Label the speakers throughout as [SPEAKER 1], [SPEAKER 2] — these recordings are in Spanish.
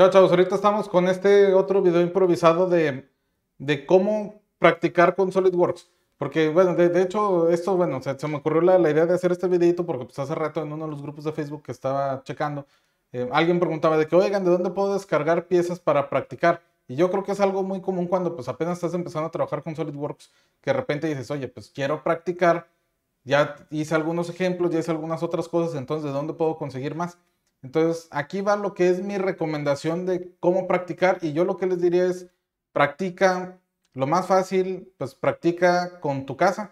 [SPEAKER 1] Chao, chavos. Ahorita estamos con este otro video improvisado de, de cómo practicar con SolidWorks. Porque, bueno, de, hecho, esto, bueno, se, me ocurrió la, idea de hacer este videito porque pues hace rato en uno de los grupos de Facebook que estaba checando, eh, alguien preguntaba de que, oigan, ¿de dónde puedo descargar piezas para practicar? Y yo creo que es algo muy común cuando pues apenas estás empezando a trabajar con SolidWorks, que de repente dices, oye, pues quiero practicar, ya hice algunos ejemplos, ya hice algunas otras cosas, entonces ¿de dónde puedo conseguir más? Entonces, aquí va lo que es mi recomendación de cómo practicar y yo lo que les diría es, practica lo más fácil, pues practica con tu casa.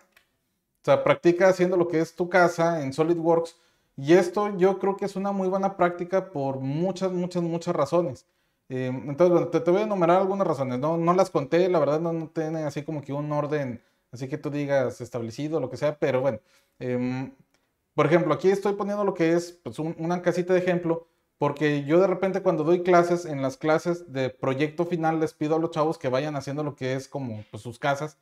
[SPEAKER 1] O sea, practica haciendo lo que es tu casa en SolidWorks. Y esto yo creo que es una muy buena práctica por muchas, muchas, muchas razones. Em, entonces, te, voy a enumerar algunas razones. No, no las conté, la verdad no, no tiene así como que un orden, así que tú digas establecido, lo que sea, pero bueno. Em, por ejemplo, aquí estoy poniendo lo que es pues, una casita de ejemplo, porque yo de repente cuando doy clases, en las clases de proyecto final les pido a los chavos que vayan haciendo lo que es como pues, sus casas.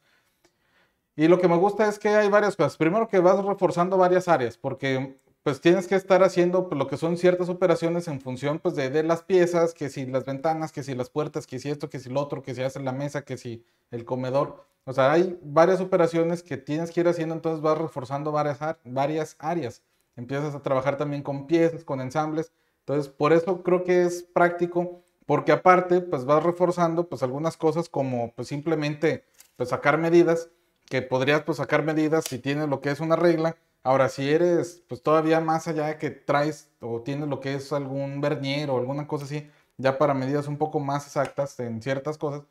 [SPEAKER 1] Y lo que me gusta es que hay varias cosas. Primero que vas reforzando varias áreas, porque pues tienes que estar haciendo pues, lo que son ciertas operaciones en función pues de, de, las piezas, que si las ventanas, que si las puertas, que si esto, que si lo otro, que si hace la mesa, que si el comedor. O sea, hay varias operaciones que tienes que ir haciendo, entonces vas reforzando varias, varias áreas. Empiezas a trabajar también con piezas, con ensambles. Entonces, por eso creo que es práctico, porque aparte, pues vas reforzando pues algunas cosas como pues simplemente pues sacar medidas, que podrías pues sacar medidas si tienes lo que es una regla. Ahora, si eres pues todavía más allá de que traes o tienes lo que es algún vernier o alguna cosa así, ya para medidas un poco más exactas en ciertas cosas,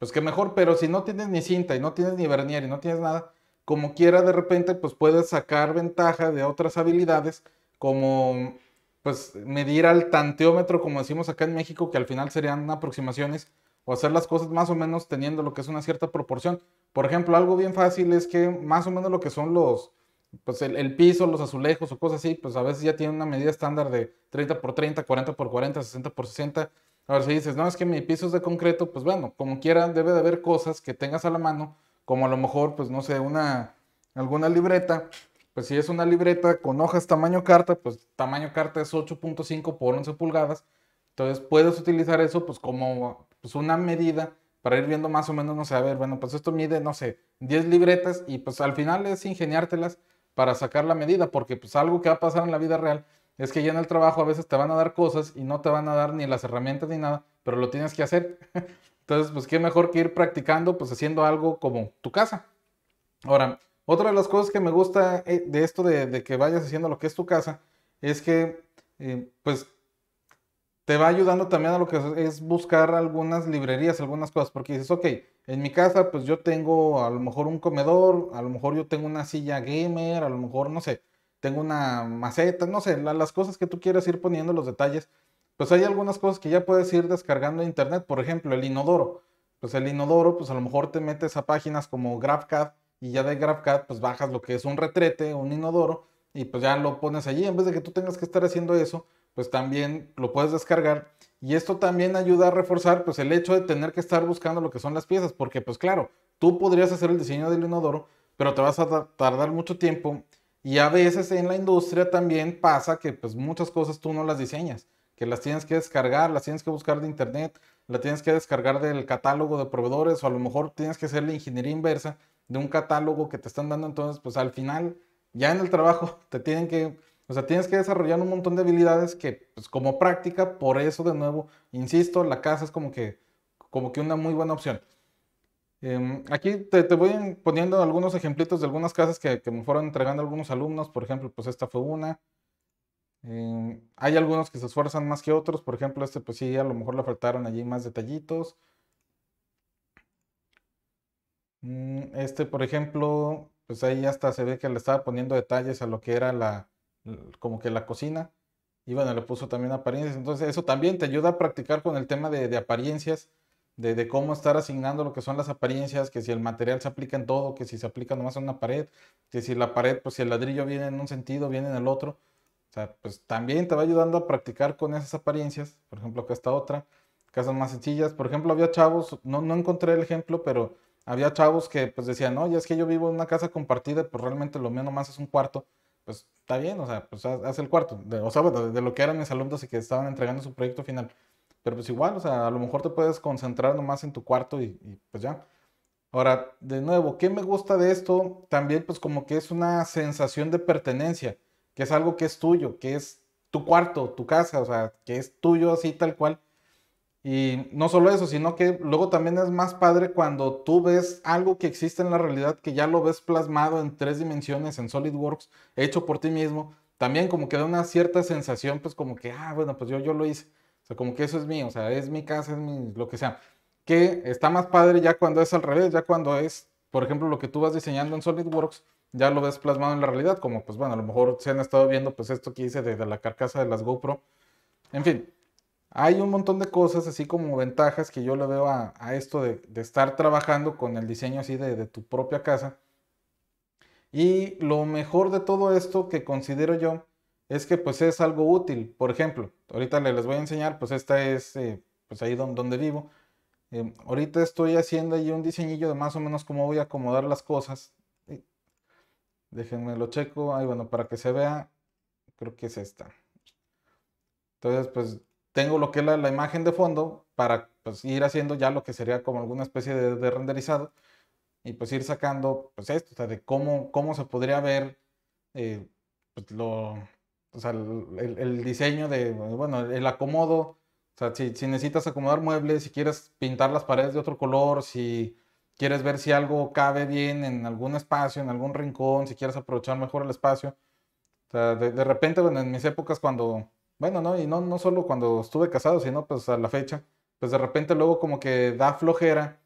[SPEAKER 1] pues que mejor, pero si no tienes ni cinta y no tienes ni vernier y no tienes nada, como quiera de repente, pues puedes sacar ventaja de otras habilidades como pues medir al tanteómetro, como decimos acá en México, que al final serían aproximaciones o hacer las cosas más o menos teniendo lo que es una cierta proporción. Por ejemplo, algo bien fácil es que más o menos lo que son los, pues el, piso, los azulejos o cosas así, pues a veces ya tienen una medida estándar de 30 por 30, 40 por 40, 60 por 60 Ahora, si dices, no, es que mi piso es de concreto, pues bueno, como quiera, debe de haber cosas que tengas a la mano, como a lo mejor, pues no sé, una, alguna libreta. Pues si es una libreta con hojas tamaño carta, pues tamaño carta es 8.5 por 11 pulgadas. Entonces puedes utilizar eso pues como pues, una medida para ir viendo más o menos, no sé, a ver, bueno, pues esto mide, no sé, 10 libretas y pues al final es ingeniártelas para sacar la medida, porque pues algo que va a pasar en la vida real es que ya en el trabajo a veces te van a dar cosas y no te van a dar ni las herramientas ni nada, pero lo tienes que hacer. Entonces, pues qué mejor que ir practicando, pues haciendo algo como tu casa. Ahora, otra de las cosas que me gusta eh, de esto de, que vayas haciendo lo que es tu casa, es que, eh, pues, te va ayudando también a lo que es buscar algunas librerías, algunas cosas, porque dices, ok, en mi casa, pues yo tengo a lo mejor un comedor, a lo mejor yo tengo una silla gamer, a lo mejor, no sé, tengo una maceta, no sé, las cosas que tú quieres ir poniendo, los detalles, pues hay algunas cosas que ya puedes ir descargando en internet, por ejemplo, el inodoro. Pues el inodoro, pues a lo mejor te metes a páginas como GraphCAD y ya de GraphCAD pues bajas lo que es un retrete, un inodoro y pues ya lo pones allí, en vez de que tú tengas que estar haciendo eso, pues también lo puedes descargar y esto también ayuda a reforzar pues el hecho de tener que estar buscando lo que son las piezas, porque pues claro, tú podrías hacer el diseño del inodoro, pero te vas a tardar mucho tiempo y a veces en la industria también pasa que pues muchas cosas tú no las diseñas, que las tienes que descargar, las tienes que buscar de internet, la tienes que descargar del catálogo de proveedores o a lo mejor tienes que hacer la ingeniería inversa de un catálogo que te están dando. Entonces, pues al final, ya en el trabajo, te tienen que, o sea, tienes que desarrollar un montón de habilidades que pues como práctica, por eso de nuevo, insisto, la casa es como que, como que una muy buena opción. Em, aquí te, voy poniendo algunos ejemplitos de algunas casas que, me fueron entregando algunos alumnos. Por ejemplo, pues esta fue una. Em, hay algunos que se esfuerzan más que otros. Por ejemplo, este, pues sí, a lo mejor le faltaron allí más detallitos. Mm, este, por ejemplo, pues ahí hasta se ve que le estaba poniendo detalles a lo que era la, como que la cocina. Y bueno, le puso también apariencias. Entonces, eso también te ayuda a practicar con el tema de apariencias de, cómo estar asignando lo que son las apariencias, que si el material se aplica en todo, que si se aplica nomás en una pared, que si la pared, pues si el ladrillo viene en un sentido, viene en el otro. O sea, pues también te va ayudando a practicar con esas apariencias. Por ejemplo, acá está otra, casas más sencillas. Por ejemplo, había chavos, no, no encontré el ejemplo, pero había chavos que pues decían, no, ya es que yo vivo en una casa compartida, pues realmente lo mío nomás es un cuarto. Pues está bien, o sea, pues haz, el cuarto. o sea, de, lo que eran mis alumnos y que estaban entregando su proyecto final. Pero pues igual, o sea, a lo mejor te puedes concentrar nomás en tu cuarto y, pues ya. Ahora, de nuevo, ¿qué me gusta de esto? También pues como que es una sensación de pertenencia, que es algo que es tuyo, que es tu cuarto, tu casa, o sea, que es tuyo así tal cual. Y no solo eso, sino que luego también es más padre cuando tú ves algo que existe en la realidad, que ya lo ves plasmado en tres dimensiones, en SolidWorks, hecho por ti mismo. También como que da una cierta sensación, pues como que, ah, bueno, pues yo, yo lo hice sea, como que eso es mío, o sea, es mi casa, es mi, lo que sea. Que está más padre ya cuando es al revés, ya cuando es, por ejemplo, lo que tú vas diseñando en SolidWorks, ya lo ves plasmado en la realidad, como pues bueno, a lo mejor se han estado viendo pues esto que hice de, la carcasa de las GoPro. En fin, hay un montón de cosas, así como ventajas que yo le veo a, esto de, estar trabajando con el diseño así de, tu propia casa. Y lo mejor de todo esto que considero yo es que pues es algo útil. Por ejemplo, ahorita les voy a enseñar, pues esta es eh, pues ahí donde, vivo. Em, ahorita estoy haciendo ahí un diseñillo de más o menos cómo voy a acomodar las cosas. Eh, déjenme lo checo. Ahí bueno, para que se vea, creo que es esta. Entonces, pues tengo lo que es la, imagen de fondo para pues, ir haciendo ya lo que sería como alguna especie de, renderizado y pues ir sacando pues esto, o sea, de cómo, cómo se podría ver eh, pues, lo, el, diseño de, bueno, el acomodo. O sea, si, necesitas acomodar muebles, si quieres pintar las paredes de otro color, si quieres ver si algo cabe bien en algún espacio, en algún rincón, si quieres aprovechar mejor el espacio. O sea, de, repente, bueno, en mis épocas cuando, bueno, no, y no, no solo cuando estuve casado, sino pues a la fecha, pues de repente luego como que da flojera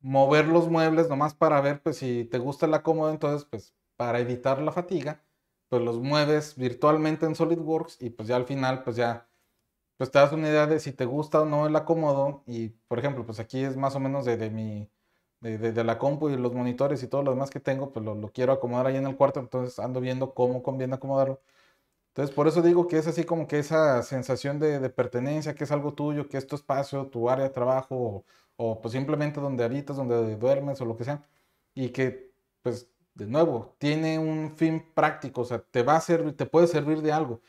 [SPEAKER 1] mover los muebles nomás para ver pues si te gusta el acomodo, entonces pues para evitar la fatiga, pues los mueves virtualmente en SolidWorks y pues ya al final, pues ya, pues te das una idea de si te gusta o no el acomodo. Y por ejemplo, pues aquí es más o menos de, de mi, de, la compu y los monitores y todo lo demás que tengo, pues lo, quiero acomodar ahí en el cuarto, entonces ando viendo cómo conviene acomodarlo. Entonces, por eso digo que es así como que esa sensación de, pertenencia, que es algo tuyo, que es tu espacio, tu área de trabajo, o, o, pues simplemente donde habitas, donde duermes o lo que sea, y que pues de nuevo, tiene un fin práctico, o sea, te va a servir, te puede servir de algo.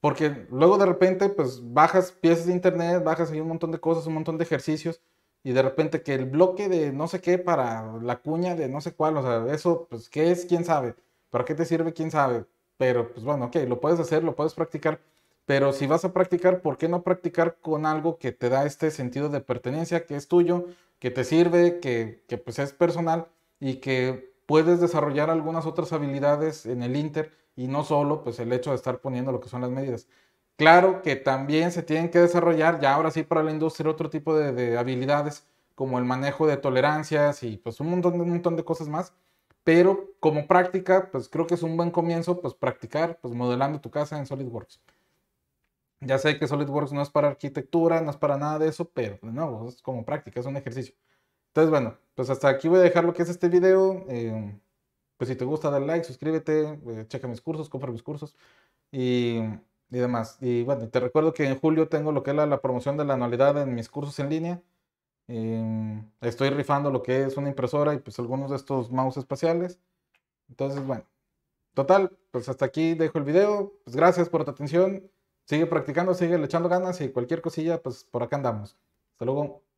[SPEAKER 1] Porque luego de repente, pues bajas piezas de internet, bajas ahí un montón de cosas, un montón de ejercicios, y de repente que el bloque de no sé qué para la cuña de no sé cuál, o sea, eso, pues, ¿qué es? ¿Quién sabe? ¿Para qué te sirve? ¿Quién sabe? Pero, pues bueno, ok, lo puedes hacer, lo puedes practicar, pero si vas a practicar, ¿por qué no practicar con algo que te da este sentido de pertenencia, que es tuyo, que te sirve, que, que pues es personal y que puedes desarrollar algunas otras habilidades en el Inter y no solo pues el hecho de estar poniendo lo que son las medidas. Claro que también se tienen que desarrollar ya ahora sí para la industria otro tipo de, habilidades como el manejo de tolerancias y pues un montón, de cosas más. Pero como práctica, pues creo que es un buen comienzo, pues practicar, pues modelando tu casa en SolidWorks. Ya sé que SolidWorks no es para arquitectura, no es para nada de eso, pero de es como práctica, es un ejercicio. Entonces, bueno, pues hasta aquí voy a dejar lo que es este video. Eh, pues si te gusta, dale like, suscríbete, eh, checa mis cursos, compra mis cursos y, demás. Y bueno, te recuerdo que en julio tengo lo que es la, promoción de la anualidad en mis cursos en línea. Eh, estoy rifando lo que es una impresora y pues algunos de estos mouse espaciales. Entonces, bueno, total, pues hasta aquí dejo el video. Pues gracias por tu atención. Sigue practicando, sigue echando ganas y cualquier cosilla, pues por acá andamos. Hasta luego.